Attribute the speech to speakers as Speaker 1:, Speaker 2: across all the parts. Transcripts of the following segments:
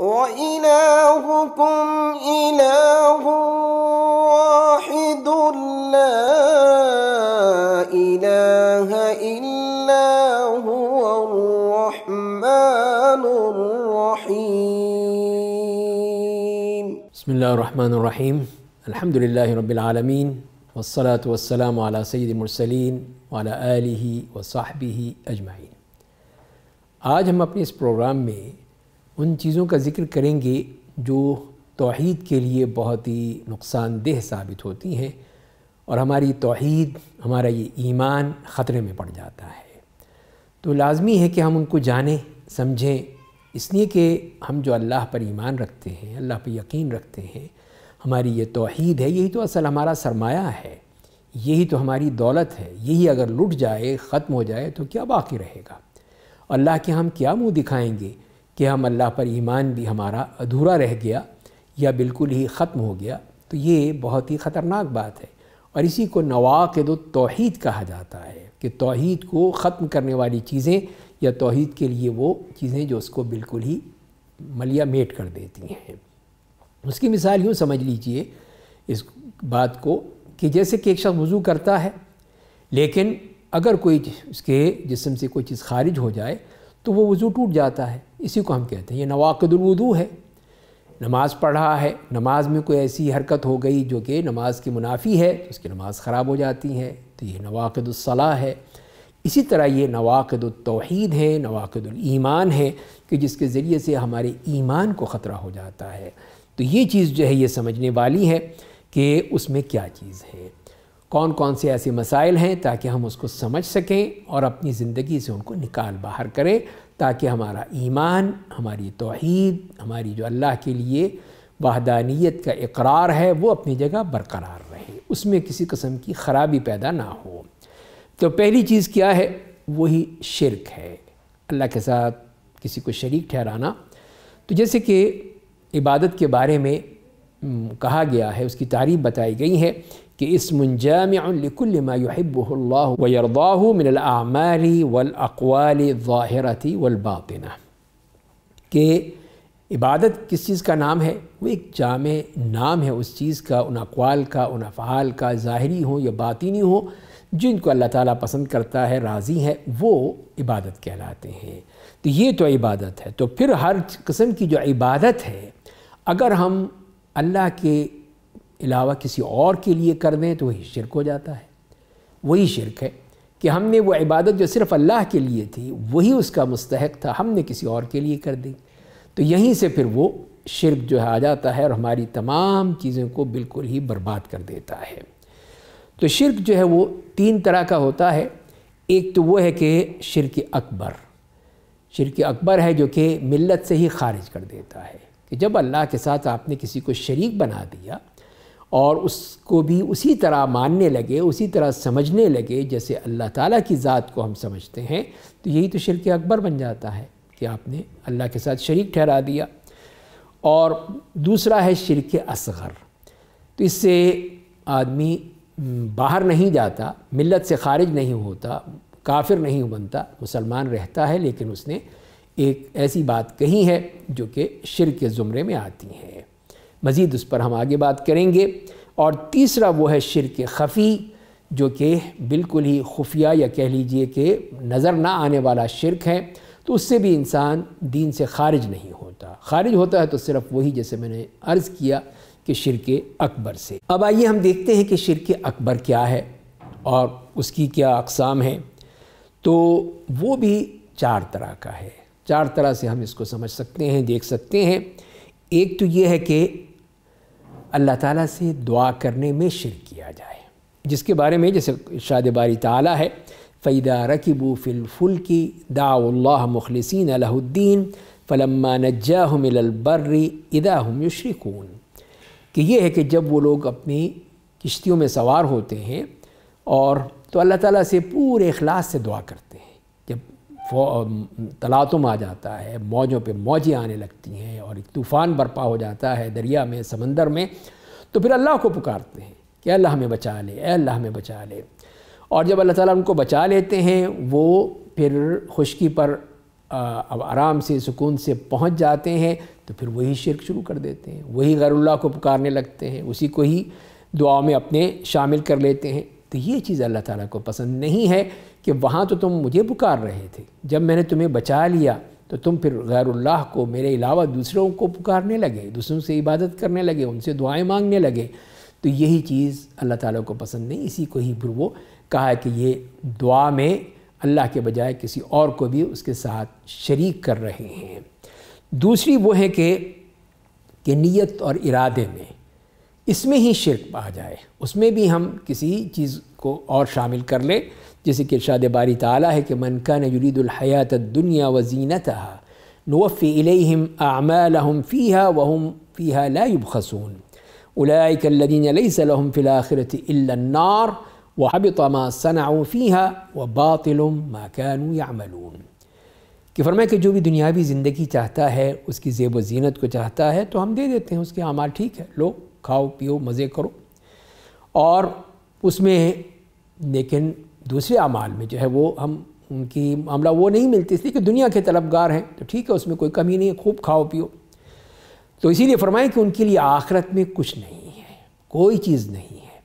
Speaker 1: وإلهكم إله واحد لا إله إلا هو الرحمن الرحيم بسم الله الرحمن الرحيم الحمد لله رب العالمين والصلاة والسلام على سيد المرسلين وعلى آله وصحبه أجمعين آج हम अपने اس پروگرام میں उन चीज़ों का ज़िक्र करेंगे जो तोहद के लिए बहुत ही नुकसानदेह साबित होती हैं और हमारी तोहद हमारा ये ईमान ख़तरे में पड़ जाता है तो लाजमी है कि हम उनको जानें समझें इसलिए कि हम जो अल्लाह पर ईमान रखते हैं अल्लाह पर यकीन रखते हैं हमारी ये तोहद है यही तो असल हमारा सरमाया है यही तो हमारी दौलत है यही अगर लुट जाए ख़त्म हो जाए तो क्या बाकी रहेगा अल्लाह के हम क्या मुँह दिखाएँगे कि हम अल्लाह पर ईमान भी हमारा अधूरा रह गया या बिल्कुल ही ख़त्म हो गया तो ये बहुत ही ख़तरनाक बात है और इसी को नवाकद तोहद कहा जाता है कि तोहद को ख़त्म करने वाली चीज़ें या तोहद के लिए वो चीज़ें जो उसको बिल्कुल ही मलिया मेट कर देती हैं उसकी मिसाल यूँ समझ लीजिए इस बात को कि जैसे कि एक शख्स वज़ू करता है लेकिन अगर कोई उसके जिसम से कोई चीज़ खारिज हो जाए तो वो वज़ू टूट जाता है इसी को हम कहते हैं ये नवाकदुलवदू है नमाज़ पढ़ा है नमाज में कोई ऐसी हरकत हो गई जो कि नमाज की मुनाफी है तो उसकी नमाज़ ख़राब हो जाती है तो ये नवाकदुलसलाह है इसी तरह ये नवाकदुलतोहद हैं नवाकदुलईमान हैं कि जिसके ज़रिए से हमारे ईमान को ख़तरा हो जाता है तो ये चीज़ जो है ये समझने वाली है कि उसमें क्या चीज़ है कौन कौन से ऐसे मसाइल हैं ताकि हम उसको समझ सकें और अपनी ज़िंदगी से उनको निकाल बाहर करें ताकि हमारा ईमान हमारी तोहद हमारी जो अल्लाह के लिए वाहदानियत का इकरार है वो अपनी जगह बरकरार रहे उसमें किसी कस्म की ख़राबी पैदा ना हो तो पहली चीज़ क्या है वही शिरक है अल्लाह के साथ किसी को शरीक ठहराना तो जैसे कि इबादत के बारे में कहा गया है उसकी तारीफ बताई गई है कि इसम जामिकुल वकवाल वर्दाह वलबातना कि इबादत किस चीज़ का नाम है वो एक जाम नाम है उस चीज़ का उन अकवाल का उन अफ़ाल का ज़ाहरी हो या बातिनी हो जिनको अल्लाह ताला पसंद करता है राज़ी है वो इबादत कहलाते हैं तो ये तो इबादत है तो फिर हर किस्म की जो इबादत है अगर हम अल्लाह के अलावा किसी और के लिए कर दें तो वही शिरक हो जाता है वही शिरक है कि हमने वो इबादत जो सिर्फ़ अल्लाह के लिए थी वही उसका मुस्तक था हमने किसी और के लिए कर दी तो यहीं से फिर वो शिरक जो है आ जाता है और हमारी तमाम चीज़ों को बिल्कुल ही बर्बाद कर देता है तो शिरक जो है वो तीन तरह का होता है एक तो वो है कि शिरक अकबर शिरक अकबर है जो कि मिलत से ही खारिज कर देता है कि जब अल्लाह के साथ आपने किसी को शरीक बना दिया और उसको भी उसी तरह मानने लगे उसी तरह समझने लगे जैसे अल्लाह ताला की ज़ात को हम समझते हैं तो यही तो शिरक अकबर बन जाता है कि आपने अल्लाह के साथ शरीक ठहरा दिया और दूसरा है शिरक असगर तो इससे आदमी बाहर नहीं जाता मिलत से खारिज नहीं होता काफिर नहीं बनता मुसलमान रहता है लेकिन उसने एक ऐसी बात कही है जो कि शिर के ज़ुमरे में आती है मज़ीद उस पर हम आगे बात करेंगे और तीसरा वो है शिरक खफ़ी जो कि बिल्कुल ही खुफिया या कह लीजिए कि नज़र ना आने वाला शिरक है तो उससे भी इंसान दीन से खारिज नहीं होता खारिज होता है तो सिर्फ वही जैसे मैंने अर्ज़ किया कि शिरक अकबर से अब आइए हम देखते हैं कि शिरक अकबर क्या है और उसकी क्या अकसाम है तो वो भी चार तरह का है चार तरह से हम इसको समझ सकते हैं देख सकते हैं एक तो ये है कि अल्लाह ताला से दुआ करने में शिर किया जाए जिसके बारे में जैसे शाद बारी ताला है फ़ैदा रकीबू फ़िलफुल की दाउल्ला मुखलसिन अलाउद्दीन फ़लम्मा नज्जाहमिलबर्री इदा हम यशरिकून कि यह है कि जब वो लोग अपनी किश्तियों में सवार होते हैं और तो अल्लाह ताला से पूरे अखलास से दुआ करते हैं तलातुम आ जाता है मौजों पे मौजें आने लगती हैं और एक तूफ़ान बर्पा हो जाता है दरिया में समंदर में तो फिर अल्लाह को पुकारते हैं कि अल्लाह हमें बचा ले अल्लाह हमें बचा ले और जब अल्लाह ताला उनको बचा लेते हैं वो फिर खुशकी पर अब आराम से सुकून से पहुंच जाते हैं तो फिर वही शिरक शुरू कर देते हैं वही गैरुल्ला को पुकारने लगते हैं उसी को ही दुआ में अपने शामिल कर लेते हैं तो ये चीज़ अल्लाह ताला को पसंद नहीं है कि वहाँ तो तुम मुझे पुकार रहे थे जब मैंने तुम्हें बचा लिया तो तुम फिर गैरुल्लाह को मेरे अलावा दूसरों को पुकारने लगे दूसरों से इबादत करने लगे उनसे दुआएं मांगने लगे तो यही चीज़ अल्लाह ताला को पसंद नहीं इसी को ही फिर वो कहा कि ये दुआ में अल्लाह के बजाय किसी और को भी उसके साथ शरीक कर रहे हैं दूसरी वो है कि कि नीयत और इरादे में इसमें ही शिरक आ जाए उसमें भी हम किसी चीज़ को और शामिल कर ले जैसे कि इरशाद बारी ताला है कि मन कान युरीदुलहयात दुनिया वजीनतहा नवफ़ी इलेहम आमालहम फ़ीहा वहम फ़ीहा ला युबखसून أولئك الذين ليس لهم في الآخرة إلا النار وحبط ما صنعوا فيها وباطل ما كانوا يعملون कि फरमाए कि जो भी दुनियावी ज़िंदगी चाहता है उसकी जेब व जीनत को चाहता है तो हम दे देते हैं उसके अमाल ठीक है लो खाओ पियो मज़े करो और उसमें लेकिन दूसरे अमाल में जो है वो हम उनकी मामला वो नहीं मिलती इसलिए कि दुनिया के तलबगार हैं तो ठीक है उसमें कोई कमी नहीं है खूब खाओ पियो तो इसीलिए फरमाएं कि उनके लिए आखिरत में कुछ नहीं है कोई चीज़ नहीं है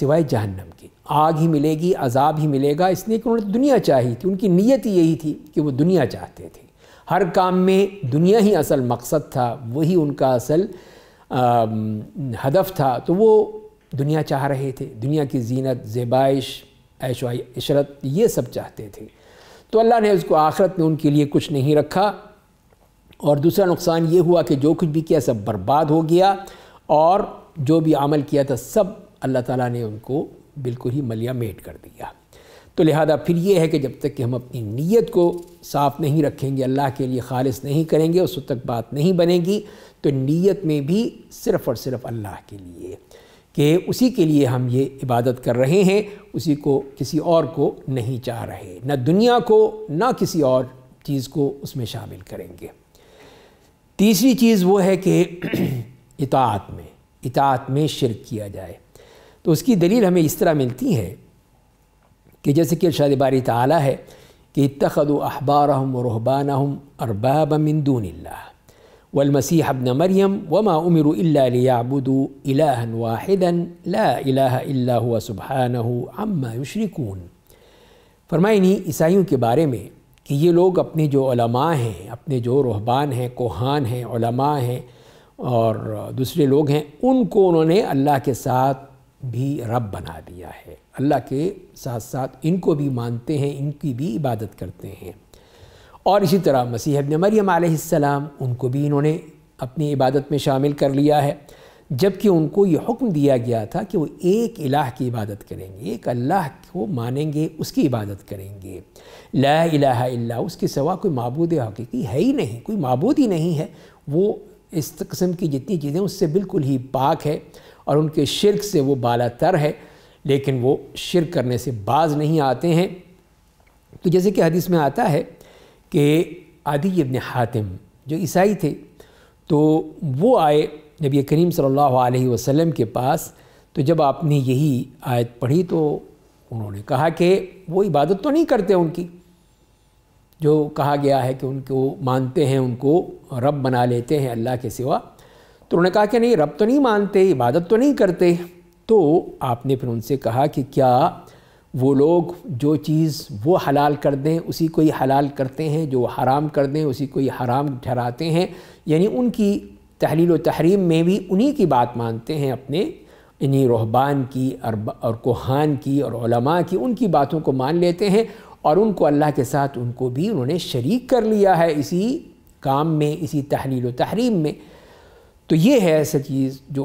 Speaker 1: सिवाय जहन्नम की आग ही मिलेगी अजाब ही मिलेगा इसलिए कि उन्होंने दुनिया चाही थी उनकी नीयत ही यही थी कि वो दुनिया चाहते थे हर काम में दुनिया ही असल मकसद था वही उनका असल हदफ था तो वो दुनिया चाह रहे थे दुनिया की जीनत जेबाइश ऐशो इशरत ये सब चाहते थे तो अल्लाह ने उसको आखरत में उनके लिए कुछ नहीं रखा और दूसरा नुकसान ये हुआ कि जो कुछ भी किया सब बर्बाद हो गया और जो भी अमल किया था सब अल्लाह ताला ने उनको बिल्कुल ही मलिया मेट कर दिया तो लिहाजा फिर ये है कि जब तक कि हम अपनी नीयत को साफ़ नहीं रखेंगे अल्लाह के लिए खालिश नहीं करेंगे उस तक बात नहीं बनेगी तो नीयत में भी सिर्फ़ और सिर्फ़ अल्लाह के लिए कि उसी के लिए हम ये इबादत कर रहे हैं उसी को किसी और को नहीं चाह रहे न दुनिया को ना किसी और चीज़ को उसमें शामिल करेंगे तीसरी चीज़ वो है कि इतात में इतात में शिरक किया जाए तो उसकी दलील हमें इस तरह मिलती है कि जैसे कि इर्शाद बारी ताली है कि तखद अहबार हम वहबान हम अरबाब मिंदून والمسيح ابن مريم وما امروا الا ليعبدوا الها واحدا لا इलाह इल्ला हुआ सुबहानहु अम्मा युशरिकून फरमाए इन्हीं ईसाइयों के बारे में कि ये लोग अपने जो ओलमा हैं अपने जो रहबान हैं कोहान हैं ओलमा हैं और दूसरे लोग हैं उनको उन्होंने अल्लाह के साथ भी रब बना दिया है अल्लाह के साथ साथ इनको भी मानते हैं इनकी भी इबादत करते हैं और इसी तरह मसीह इब्न मरियम आसमाम उनको भी इन्होंने अपनी इबादत में शामिल कर लिया है जबकि उनको ये हुक्म दिया गया था कि वो एक इलाह की इबादत करेंगे एक अल्लाह को मानेंगे उसकी इबादत करेंगे ला इलाहा उसके सवा कोई मबूद हकीकी है ही नहीं कोई मबूद ही नहीं है वो इस कस्म की जितनी चीज़ें उससे बिल्कुल ही पाक है और उनके शिरक से वो बाला तर है लेकिन वो शिरक करने से बाज नहीं आते हैं तो जैसे कि हदीस में आता है कि आदि इब्न हातिम जो ईसाई थे तो वो आए नबी करीम सल्लल्लाहु अलैहि वसल्लम के पास तो जब आपने यही आयत पढ़ी तो उन्होंने कहा कि वो इबादत तो नहीं करते उनकी जो कहा गया है कि उनको मानते हैं उनको रब बना लेते हैं अल्लाह के सिवा तो उन्होंने कहा कि नहीं रब तो नहीं मानते इबादत तो नहीं करते तो आपने फिर उनसे कहा कि क्या वो लोग जो चीज़ वो हलाल कर दें उसी को ही हलाल करते हैं जो हराम कर दें उसी को ही हराम ठहराते हैं यानी उनकी तहलील व तहरीम में भी उन्हीं की बात मानते हैं अपने इन्हीं रोहबान की और कोहान की और की उनकी बातों को मान लेते हैं और उनको अल्लाह के साथ उनको भी उन्होंने शरीक कर लिया है इसी काम में इसी तहलील व तहरीम में तो ये है ऐसा चीज़ जो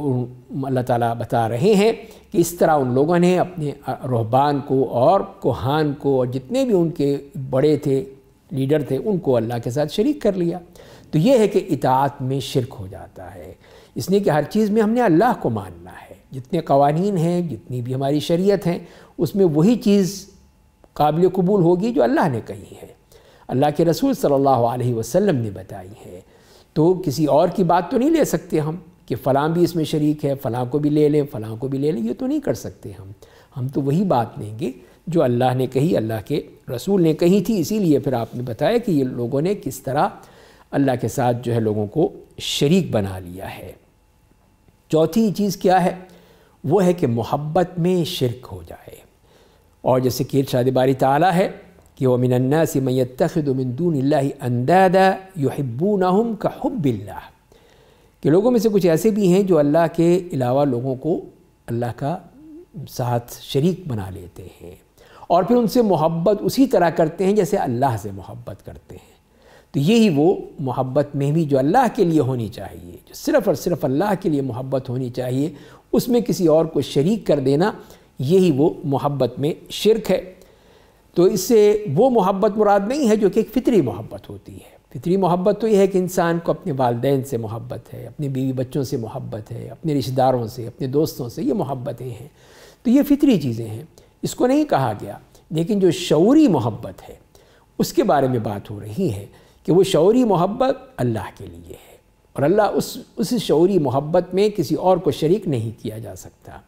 Speaker 1: अल्लाह ताला बता रहे हैं कि इस तरह उन लोगों ने अपने रोहबान को और कोहान को और जितने भी उनके बड़े थे लीडर थे उनको अल्लाह के साथ शरीक कर लिया तो ये है कि इतात में शिरक हो जाता है इसलिए कि हर चीज़ में हमने अल्लाह को मानना है जितने कवानीन हैं जितनी भी हमारी शरीयत हैं उसमें वही चीज़ काबिल कबूल होगी जो अल्लाह ने कही है अल्लाह के रसूल सल्लल्लाहु अलैहि वसल्लम ने बताई है तो किसी और की बात तो नहीं ले सकते हम कि फ़लाँ भी इसमें शरीक है फ़लाँ को भी ले लें फ़लाँ को भी ले लें ये तो नहीं कर सकते हम हम तो वही बात लेंगे जो अल्लाह ने कही अल्लाह के रसूल ने कही थी इसीलिए फिर आपने बताया कि ये लोगों ने किस तरह अल्लाह के साथ जो है लोगों को शरीक बना लिया है चौथी चीज़ क्या है वो है कि मोहब्बत में शिरक हो जाए और जैसे कि शादी बारी ताला है कि वह मिनन्नास मैतखदमिनदून अंदादा युहब्बूनहम का हब्बिल्ला कि लोगों में से कुछ ऐसे भी हैं जो अल्लाह के अलावा लोगों को अल्लाह का साथ शरीक बना लेते हैं और फिर उनसे मोहब्बत उसी तरह करते हैं जैसे अल्लाह से मोहब्बत करते हैं तो यही वो मोहब्बत में भी जो अल्लाह के लिए होनी चाहिए जो सिर्फ़ और सिर्फ अल्लाह के लिए मोहब्बत होनी चाहिए उसमें किसी और को शरीक कर देना यही वो मोहब्बत में शिरक है तो इससे वो मोहब्बत मुराद नहीं है जो कि एक फ़ितरी मोहब्बत होती है फितरी मोहब्बत तो यह है कि इंसान को अपने वालदेन से मोहब्बत है अपने बीवी बच्चों से मोहब्बत है अपने रिश्तेदारों से अपने दोस्तों से ये मोहब्बतें हैं तो ये फितरी चीज़ें हैं इसको नहीं कहा गया लेकिन जो शौरी मोहब्बत है उसके बारे में बात हो रही है कि वो शौरी मोहब्बत अल्लाह के लिए है और अल्लाह उस उस शौरी मोहब्बत में किसी और को शरीक नहीं किया जा सकता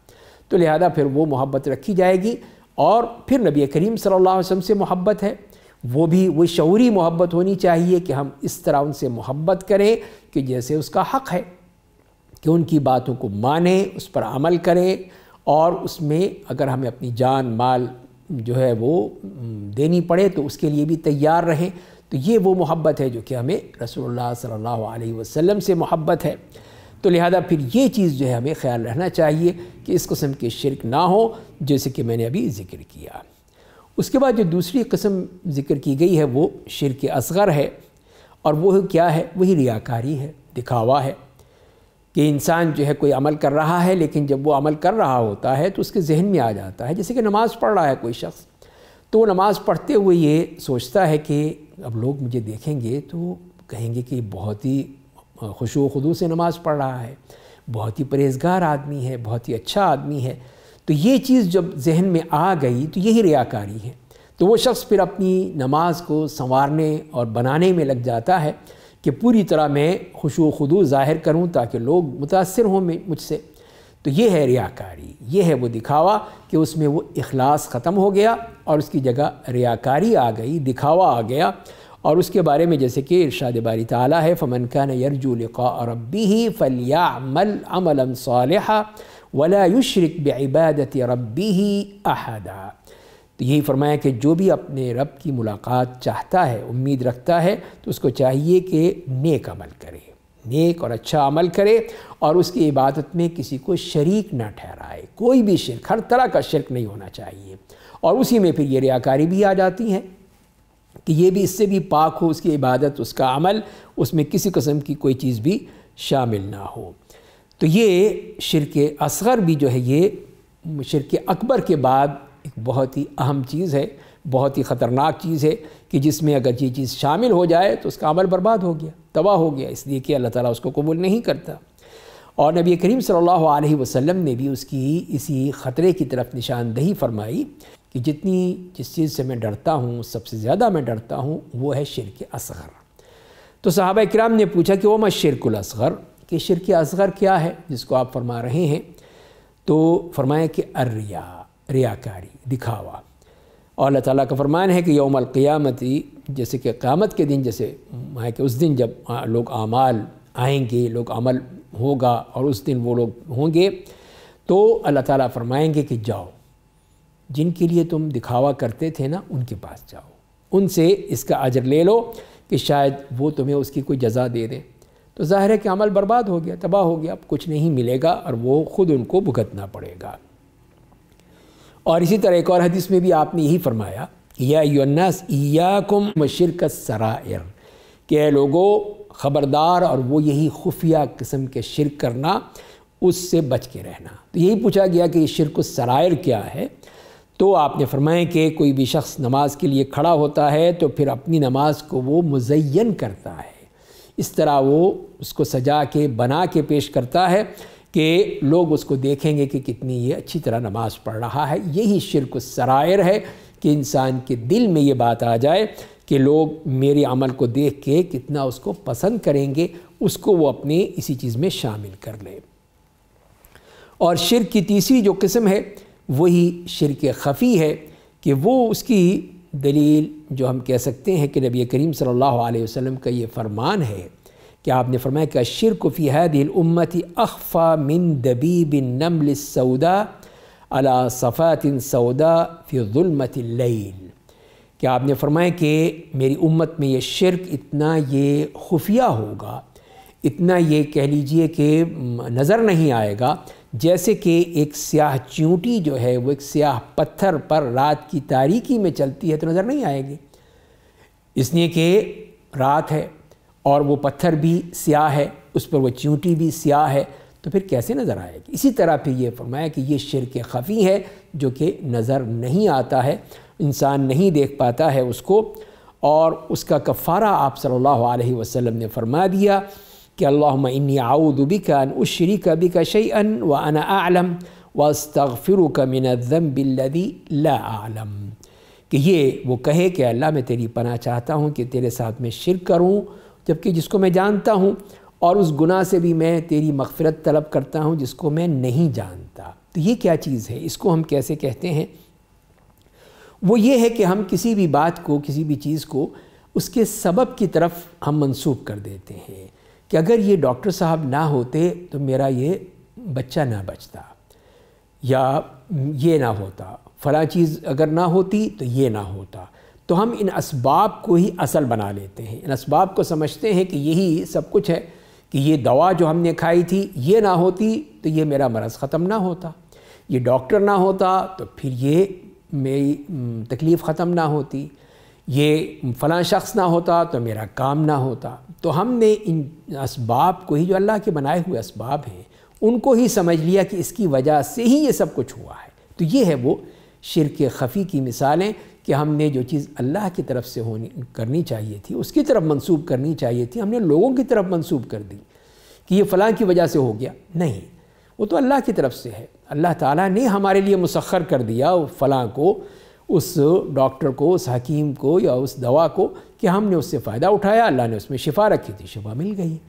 Speaker 1: तो लिहाजा फिर वो मोहब्बत रखी जाएगी और फिर नबी करीम सल्लल्लाहु अलैहि वसल्लम से मोहब्बत है वो भी वो शौरी मोहब्बत होनी चाहिए कि हम इस तरह उनसे मोहब्बत करें कि जैसे उसका हक़ है कि उनकी बातों को माने उस पर अमल करें और उसमें अगर हमें अपनी जान माल जो है वो देनी पड़े तो उसके लिए भी तैयार रहें तो ये वो मोहब्बत है जो कि हमें रसोल्ला सल्ला वसम से मोहब्बत है तो लिहाजा फिर ये चीज़ जो है हमें ख्याल रहना चाहिए कि इस कस्म के शिरक ना हो जैसे कि मैंने अभी ज़िक्र किया उसके बाद जो दूसरी कस्म ज़िक्र की गई है वो शिरक असगर है और वह क्या है वही रियाकारी है दिखावा है कि इंसान जो है कोई अमल कर रहा है लेकिन जब वो अमल कर रहा होता है तो उसके जहन में आ जाता है जैसे कि नमाज़ पढ़ रहा है कोई शख्स तो वो नमाज़ पढ़ते हुए ये सोचता है कि अब लोग मुझे देखेंगे तो कहेंगे कि बहुत ही खुश खुदू से नमाज़ पढ़ रहा है बहुत ही परहेजगार आदमी है बहुत ही अच्छा आदमी है तो ये चीज़ जब जहन में आ गई तो यही रियाकारी है तो वो शख्स फिर अपनी नमाज को संवारने और बनाने में लग जाता है कि पूरी तरह मैं खुशो खुदू ज़ाहिर करूँ ताकि लोग मुतासर हों मुझसे तो ये है रियाकारी ये है वो दिखावा कि उसमें वो इखलास ख़त्म हो गया और उसकी जगह रियाकारी आ गई दिखावा आ गया और उसके बारे में जैसे कि इरशाद बारी ताला है फ़मन खान यरजू और रबी ही फ़लिया अमल सालहा वला बबादत रबी ही अहदा तो यही फरमाया कि जो भी अपने रब की मुलाकात चाहता है उम्मीद रखता है तो उसको चाहिए कि नेक अमल करे नेक और अच्छा अमल करे और उसकी इबादत में किसी को शरीक ना ठहराए कोई भी शिरक हर तरह का शिरक नहीं होना चाहिए और उसी में फिर ये रियाकारी भी आ जाती हैं कि ये भी इससे भी पाक हो उसकी इबादत उसका अमल उसमें किसी कस्म की कोई चीज़ भी शामिल ना हो तो ये शिरक असगर भी जो है ये शिरक अकबर के बाद एक बहुत ही अहम चीज़ है बहुत ही ख़तरनाक चीज़ है कि जिसमें अगर ये चीज़ शामिल हो जाए तो उसका अमल बर्बाद हो गया तबाह हो गया इसलिए कि अल्लाह ताला उसको कबूल नहीं करता और नबी करीम सल्लल्लाहु अलैहि वसल्लम ने भी उसकी इसी ख़तरे की तरफ निशानदही फरमाई कि जितनी जिस चीज़ से मैं डरता हूँ सबसे ज़्यादा मैं डरता हूँ वो है शिरक असगर तो साहब कराम ने पूछा कि वो मैं शिरकुल असगर कि शिर के असगर क्या है जिसको आप फरमा रहे हैं तो फरमाया कि अर्रिया रियाकारी दिखावा और अल्लाह ताला का फरमान है कि यौम क़ियामती जैसे कि क़्यामत के दिन जैसे है कि उस दिन जब लोग आमाल आएंगे लोग अमल होगा और उस दिन वो लोग होंगे तो अल्लाह ताला फरमाएंगे कि जाओ जिनके लिए तुम दिखावा करते थे ना उनके पास जाओ उनसे इसका अजर ले लो कि शायद वो तुम्हें उसकी कोई जजा दे दें तो ज़ाहिर है कि अमल बर्बाद हो गया तबाह हो गया अब कुछ नहीं मिलेगा और वो ख़ुद उनको भुगतना पड़ेगा और इसी तरह एक और हदीस में भी आपने यही फरमाया या युन्नास ईयाकुम मशरक सरायर के लोगों ख़बरदार और वो यही खुफिया किस्म के शिरक करना उससे बच के रहना तो यही पूछा गया कि ये शिरक सरायर क्या है तो आपने फरमाया कि कोई भी शख्स नमाज के लिए खड़ा होता है तो फिर अपनी नमाज को वो मुजैन करता है इस तरह वो उसको सजा के बना के पेश करता है कि लोग उसको देखेंगे कि कितनी ये अच्छी तरह नमाज़ पढ़ रहा है यही शिरक सरायर है कि इंसान के दिल में ये बात आ जाए कि लोग मेरे अमल को देख के कितना उसको पसंद करेंगे उसको वो अपने इसी चीज़ में शामिल कर लें और शिर की तीसरी जो किस्म है वही शिरक खफ़ी है कि वो उसकी दलील जो हम कह सकते हैं कि नबी करीम सल्लल्लाहु अलैहि वसल्लम का ये फ़रमान है कि आपने फरमाया कि शिरक फ़ी उम्मत अखफ़ा मिन दबी बिन नमल सऊदा अला सफ़ातिन सऊदा फ़िलमतिल कि आपने फरमाया कि मेरी उम्मत में ये शिरक इतना ये खुफिया होगा इतना ये कह लीजिए कि नज़र नहीं आएगा जैसे कि एक स्याह चींटी जो है वो एक स्याह पत्थर पर रात की तारीकी में चलती है तो नज़र नहीं आएगी इसलिए कि रात है और वो पत्थर भी स्याह है उस पर वो चींटी भी स्याह है तो फिर कैसे नज़र आएगी इसी तरह फिर ये फरमाया कि ये शिर के खफ़ी है जो कि नज़र नहीं आता है इंसान नहीं देख पाता है उसको और उसका कफ़ारा आप सल्लल्लाहु अलैहि वसल्लम ने फरमा दिया कि अल्लाम इन्नी का अन का कबी का व अना आलम वस्तफ़िर कमिनज़म बिल्लदी ला आलम कि ये वो कहे कि अल्लाह मैं तेरी पना चाहता हूँ कि तेरे साथ में शिर करूँ जबकि जिसको मैं जानता हूँ और उस गुनाह से भी मैं तेरी मगफरत तलब करता हूँ जिसको मैं नहीं जानता तो ये क्या चीज़ है इसको हम कैसे कहते हैं वो ये है कि हम किसी भी बात को किसी भी चीज़ को उसके सबब की तरफ हम मंसूब कर देते हैं कि अगर ये डॉक्टर साहब ना होते तो मेरा ये बच्चा ना बचता या ये ना होता फ़ला चीज़ अगर ना होती तो ये ना होता तो हम इन इसबाब को ही असल बना लेते हैं इन इसबाब को समझते हैं कि यही सब कुछ है कि ये दवा जो हमने खाई थी ये ना होती तो ये मेरा मरज़ ख़त्म ना होता ये डॉक्टर ना होता तो फिर ये मेरी तकलीफ़ ख़त्म ना होती ये फ़लाँ शख्स ना होता तो मेरा काम ना होता तो हमने इन इसबाब को ही जो अल्लाह के बनाए हुए इसबाब हैं उनको ही समझ लिया कि इसकी वजह से ही ये सब कुछ हुआ है तो ये है वो शिरक खफ़ी की मिसालें कि हमने जो चीज़ अल्लाह की तरफ से होनी करनी चाहिए थी उसकी तरफ मंसूब करनी चाहिए थी हमने लोगों की तरफ मंसूब कर दी कि ये फ़लाँ की वजह से हो गया नहीं वो तो अल्लाह की तरफ से है अल्लाह ताला ने हमारे लिए मुसखर कर दिया फ़लाँ को उस डॉक्टर को उस हकीम को या उस दवा को कि हमने उससे फ़ायदा उठाया अल्लाह ने उसमें शिफा रखी थी शिफा मिल गई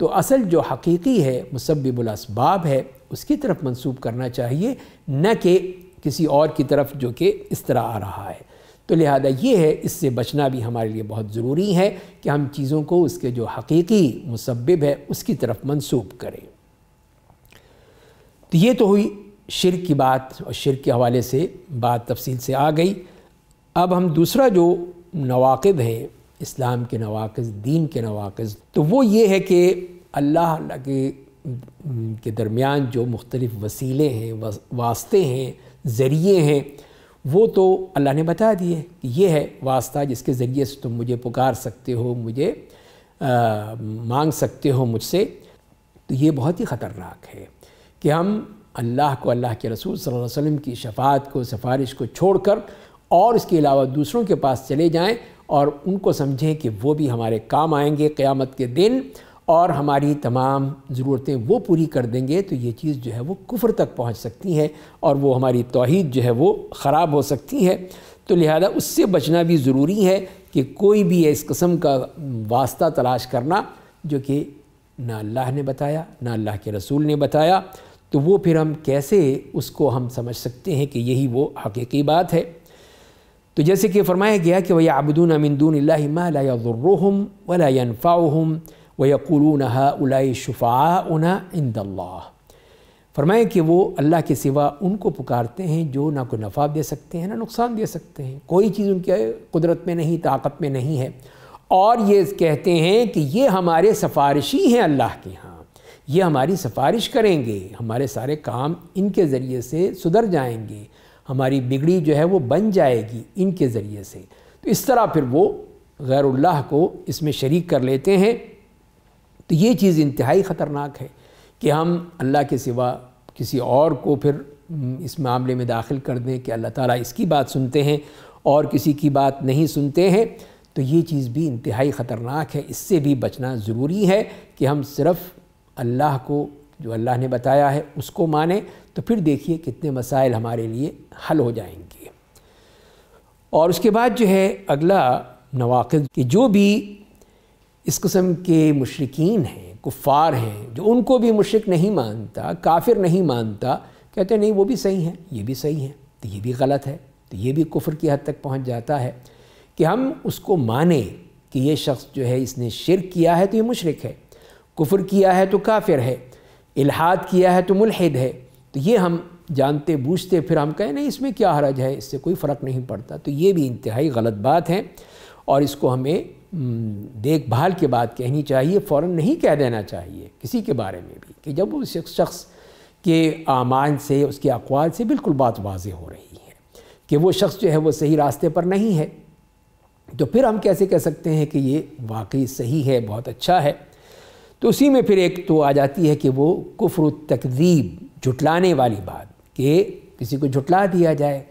Speaker 1: तो असल जो हकीकी है मुसब्बुलसबाब है उसकी तरफ मंसूब करना चाहिए न कि किसी और की तरफ जो कि इस तरह आ रहा है तो लिहाजा ये है इससे बचना भी हमारे लिए बहुत ज़रूरी है कि हम चीज़ों को उसके जो हकीकी मुसब है उसकी तरफ मंसूब करें तो ये तो हुई शिर की बात और शिर के हवाले से बात तफसील से आ गई अब हम दूसरा जो नवाकद है इस्लाम के नवाकज दीन के नवाकज तो वो ये है कि अल्लाह अल्लाह के के दरमियान जो मुख्तलिफ़ वसीले हैं वास्ते हैं ज़रिए हैं वो तो अल्लाह ने बता दिए कि ये है वास्ता जिसके ज़रिए से तुम मुझे पुकार सकते हो मुझे आ, मांग सकते हो मुझसे तो ये बहुत ही ख़तरनाक है कि हम अल्लाह को अल्लाह के रसूल सल्लल्लाहु अलैहि वसल्लम की शफात को सिफारिश को छोड़कर और इसके अलावा दूसरों के पास चले जाएं और उनको समझें कि वो भी हमारे काम आएंगे क़्यामत के दिन और हमारी तमाम ज़रूरतें वो पूरी कर देंगे तो ये चीज़ जो है वो कुफर तक पहुँच सकती है और वो हमारी तोहद जो है वो ख़राब हो सकती है तो लिहाजा उससे बचना भी ज़रूरी है कि कोई भी इस कस्म का वास्ता तलाश करना जो कि ना अल्लाह ने बताया ना अल्लाह के रसूल ने बताया तो वो फिर हम कैसे उसको हम समझ सकते हैं कि यही वो हकीकी बात है तो जैसे कि फरमाया गया कि वही आबदून अमिंदून लाजुर्रम वलाफ़ाहम वक़ुलून उलाई शफ़ा उना इंदल्ला फरमाया कि वो अल्लाह के सिवा उनको पुकारते हैं जो ना कोई नफ़ा दे सकते हैं ना नुकसान दे सकते हैं कोई चीज़ उनके कुदरत में नहीं ताकत में नहीं है और ये कहते हैं कि ये हमारे सफारशी हैं अल्लाह के यहाँ ये हमारी सिफारिश करेंगे हमारे सारे काम इनके ज़रिए से सुधर जाएंगे हमारी बिगड़ी जो है वो बन जाएगी इनके ज़रिए से तो इस तरह फिर वो गैरुल्लाह को इसमें शरीक कर लेते हैं तो ये चीज़ इंतहाई ख़तरनाक है कि हम अल्लाह के सिवा किसी और को फिर इस मामले में दाखिल कर दें कि अल्लाह ताला इसकी बात सुनते हैं और किसी की बात नहीं सुनते हैं तो ये चीज़ भी इंतहाई ख़तरनाक है इससे भी बचना ज़रूरी है कि हम सिर्फ़ अल्लाह को जो अल्लाह ने बताया है उसको माने तो फिर देखिए कितने मसाइल हमारे लिए हल हो जाएंगे और उसके बाद जो है अगला नवाक़ कि जो भी इस कस्म के मशरकिन हैं कुफ़ार हैं जो उनको भी मुशरक नहीं मानता काफिर नहीं मानता कहते हैं नहीं वो भी सही हैं ये भी सही हैं तो ये भी गलत है तो ये भी कुफर की हद तक पहुँच जाता है कि हम उसको माने कि ये शख्स जो है इसने शिर किया है तो ये मुशरक है कुफर किया है तो काफिर है इलाहाद किया है तो मुलहद है तो ये हम जानते बूझते फिर हम कहें नहीं इसमें क्या हरज है इससे कोई फ़र्क नहीं पड़ता तो ये भी इंतहाई गलत बात है और इसको हमें देखभाल के बाद कहनी चाहिए फ़ौर नहीं कह देना चाहिए किसी के बारे में भी कि जब उस शख्स के आमान से उसके अकवाल से बिल्कुल बात वाज हो रही है कि वो शख्स जो है वो सही रास्ते पर नहीं है तो फिर हम कैसे कह सकते हैं कि ये वाकई सही है बहुत अच्छा है तो उसी में फिर एक तो आ जाती है कि वो कुफर तकदीब झुटलाने वाली बात कि किसी को झुटला दिया जाए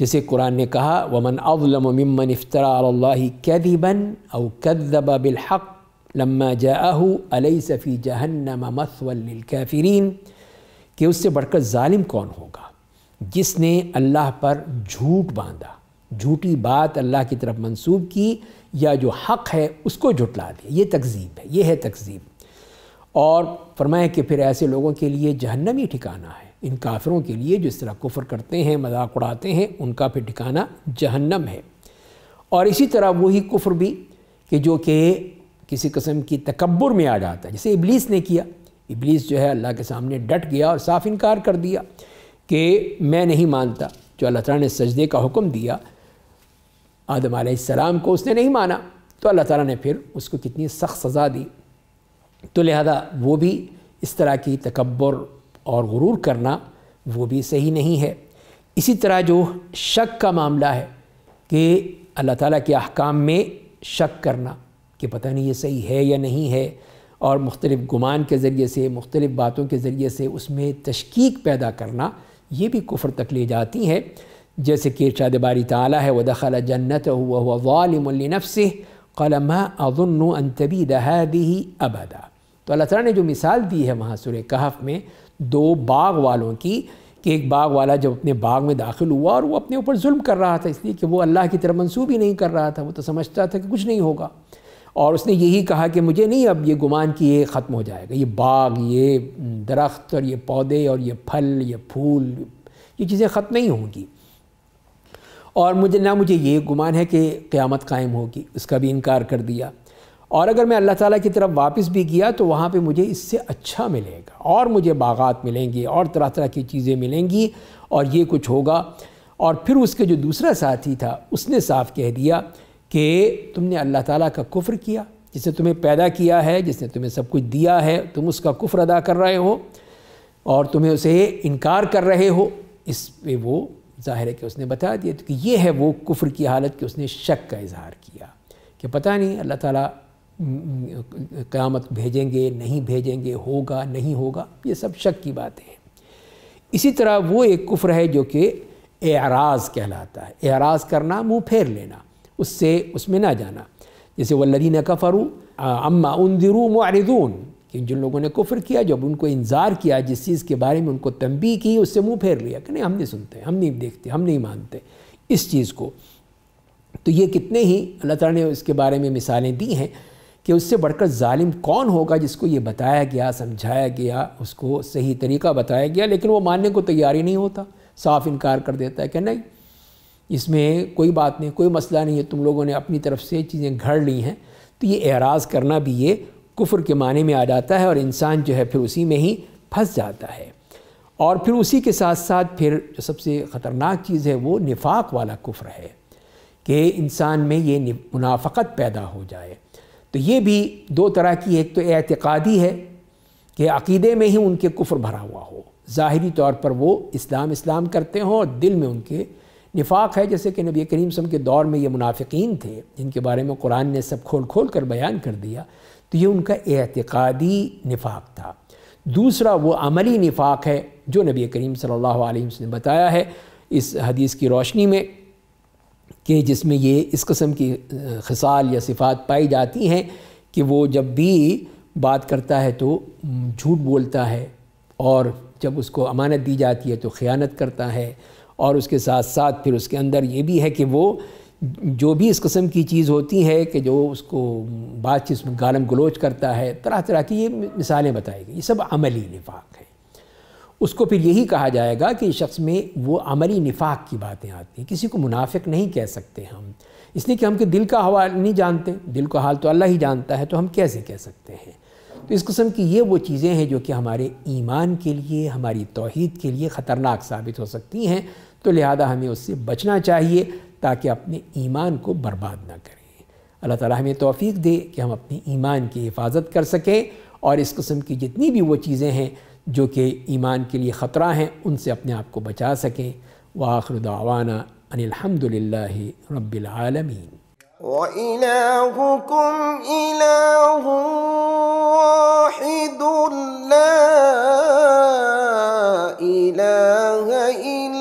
Speaker 1: जैसे कुरान ने कहा वमन अवलमन इफ्तरा कैदी बन अव कदब बिलहक लम्मा जाहू अलई सफ़ी जहन्नम मसवलकैफरीन कि उससे बढ़कर ालिम कौन होगा जिसने अल्लाह पर झूठ बांधा झूठी बात अल्लाह की तरफ मंसूब की या जो हक़ है उसको जुटला दिया ये तकजीब है ये है तकजीब और फरमाया कि फिर ऐसे लोगों के लिए जहन्नमी ठिकाना है इन काफिरों के लिए जो इस तरह कुफर करते हैं मजाक उड़ाते हैं उनका फिर ठिकाना जहन्नम है और इसी तरह वही कुफर भी कि जो कि किसी कस्म की तकबर में आ जाता है जैसे इबलीस ने किया इबलीस जो है अल्लाह के सामने डट गया और साफ इनकार कर दिया कि मैं नहीं मानता जो अल्लाह तला ने सजदे का हुक्म दिया आदम आसमाम को उसने नहीं माना तो अल्लाह ताला ने फिर उसको कितनी सख्त सज़ा दी तो लिहाजा वो भी इस तरह की तकबर और गुरूर करना वो भी सही नहीं है इसी तरह जो शक का मामला है कि अल्लाह ताला के अहकाम में शक करना कि पता नहीं ये सही है या नहीं है और मुख्तलिफ़ गुमान के ज़रिए से मुख्तलिफ़ बातों के ज़रिए से उसमें तशकीक पैदा करना ये भी कुफर तक ले जाती हैं जैसे कि इर्शाद बारी ताली है वदखल जन्नत हुआ कल कलमा अज़ुन अन अबदा तो अल्लाह ताला ने जो मिसाल दी है वहाँ सुर कहफ़ में दो बाग वालों की कि एक बाग वाला जब अपने बाग में दाखिल हुआ और वो अपने ऊपर जुल्म कर रहा था इसलिए कि वो अल्लाह की तरफ मंसूब ही नहीं कर रहा था वो तो समझता था कि कुछ नहीं होगा और उसने यही कहा कि मुझे नहीं अब ये गुमान कि ये ख़त्म हो जाएगा ये बाग ये दरख्त और ये पौधे और ये फल ये फूल ये चीज़ें ख़त्म नहीं होंगी और मुझे ना मुझे ये गुमान है कि क़्यामत कायम होगी उसका भी इनकार कर दिया और अगर मैं अल्लाह ताला की तरफ वापस भी गया तो वहाँ पे मुझे इससे अच्छा मिलेगा और मुझे बागात मिलेंगी और तरह तरह की चीज़ें मिलेंगी और ये कुछ होगा और फिर उसके जो दूसरा साथी था उसने साफ कह दिया कि तुमने अल्लाह ताला का कुफ्र किया जिसने तुम्हें पैदा किया है जिसने तुम्हें सब कुछ दिया है तुम उसका कुफ्र अदा कर रहे हो और तुम्हें उसे इनकार कर रहे हो इस पर वो ज़ाहिर है कि उसने बता दिया तो कि ये है वो कुफ्र की हालत कि उसने शक का इजहार किया कि पता नहीं अल्लाह ताला क़यामत भेजेंगे नहीं भेजेंगे होगा नहीं होगा ये सब शक की बातें हैं इसी तरह वो एक कुफ्र है जो कि एराज़ कहलाता है एराज़ करना मुँह फेर लेना उससे उसमें ना जाना जैसे वल्लिन कफ़रू अम्मा उन दिरू कि जिन लोगों ने कुफर किया जब उनको इंतज़ार किया जिस चीज़ के बारे में उनको तंबी की उससे मुंह फेर लिया कि नहीं हम नहीं सुनते हम नहीं देखते हम नहीं मानते इस चीज़ को तो ये कितने ही अल्लाह ताला ने इसके बारे में मिसालें दी हैं कि उससे बढ़कर जालिम कौन होगा जिसको ये बताया गया समझाया गया उसको सही तरीका बताया गया लेकिन वो मानने को तैयार ही नहीं होता साफ इनकार कर देता है कि नहीं इसमें कोई बात नहीं कोई मसला नहीं है तुम लोगों ने अपनी तरफ से चीज़ें घड़ ली हैं तो ये एराज़ करना भी ये कुफर के माने में आ जाता है और इंसान जो है फिर उसी में ही फंस जाता है और फिर उसी के साथ साथ फिर जो सबसे ख़तरनाक चीज़ है वो निफाक वाला कुफ्र है कि इंसान में ये मुनाफ़त पैदा हो जाए तो ये भी दो तरह की एक तो एतक़ादी है कि अकीदे में ही उनके कुफ़र भरा हुआ हो ज़ाहरी तौर पर वो इस्लाम इस्लाम करते हों और दिल में उनके निफाक है जैसे कि नबी करीम सम के दौर में ये मुनाफिकीन थे जिनके बारे में कुरान ने सब खोल खोल कर बयान कर दिया तो ये उनका एतकादी निफाक था दूसरा वो अमली निफाक है जो नबी करीम सल्लल्लाहु अलैहि वसल्लम ने बताया है इस हदीस की रोशनी में कि जिसमें ये इस कस्म की खसाल या सिफात पाई जाती हैं कि वो जब भी बात करता है तो झूठ बोलता है और जब उसको अमानत दी जाती है तो ख़यानत करता है और उसके साथ साथ फिर उसके अंदर ये भी है कि वो जो भी इस कस्म की चीज़ होती है कि जो उसको बातचीत में गालम गलोच करता है तरह तरह की ये मिसालें बताई गई ये सब अमली नफाक है उसको फिर यही कहा जाएगा कि शख्स में वो अमली नफाक की बातें आती हैं किसी को मुनाफिक नहीं कह सकते हम इसलिए कि हम के दिल का हवा नहीं जानते दिल का हाल तो अल्लाह ही जानता है तो हम कैसे कह सकते हैं तो इस कस्म की ये वो चीज़ें हैं जो कि हमारे ईमान के लिए हमारी तोहद के लिए ख़तरनाक साबित हो सकती हैं तो लिहाजा हमें उससे बचना चाहिए ताकि अपने ईमान को बर्बाद ना करें अल्लाह ताला हमें तोफ़ी दे कि हम अपने ईमान की हिफाजत कर सकें और इस कस्म की जितनी भी वो चीज़ें हैं जो कि ईमान के लिए ख़तरा हैं उनसे अपने आप को बचा सकें व आखिर दावाना रबालमीन وإلهكم إله واحد لا إله إلا